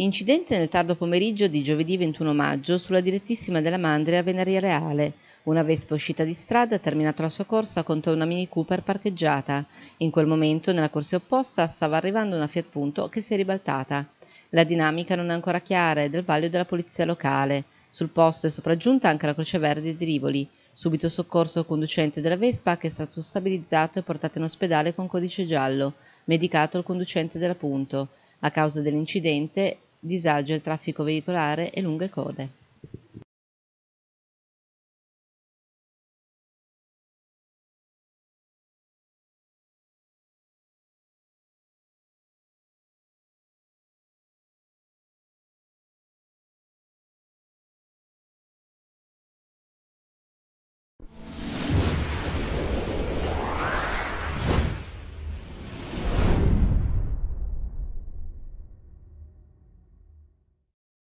Incidente nel tardo pomeriggio di giovedì 21 maggio sulla direttissima della Mandria a Venaria Reale. Una Vespa uscita di strada ha terminato la sua corsa contro una Mini Cooper parcheggiata. In quel momento, nella corsa opposta, stava arrivando una Fiat Punto che si è ribaltata. La dinamica non è ancora chiara ed è del vaglio della polizia locale. Sul posto è sopraggiunta anche la Croce Verde di Rivoli. Subito soccorso al conducente della Vespa che è stato stabilizzato e portato in ospedale con codice giallo, medicato il conducente della Punto. A causa dell'incidente disagio al traffico veicolare e lunghe code.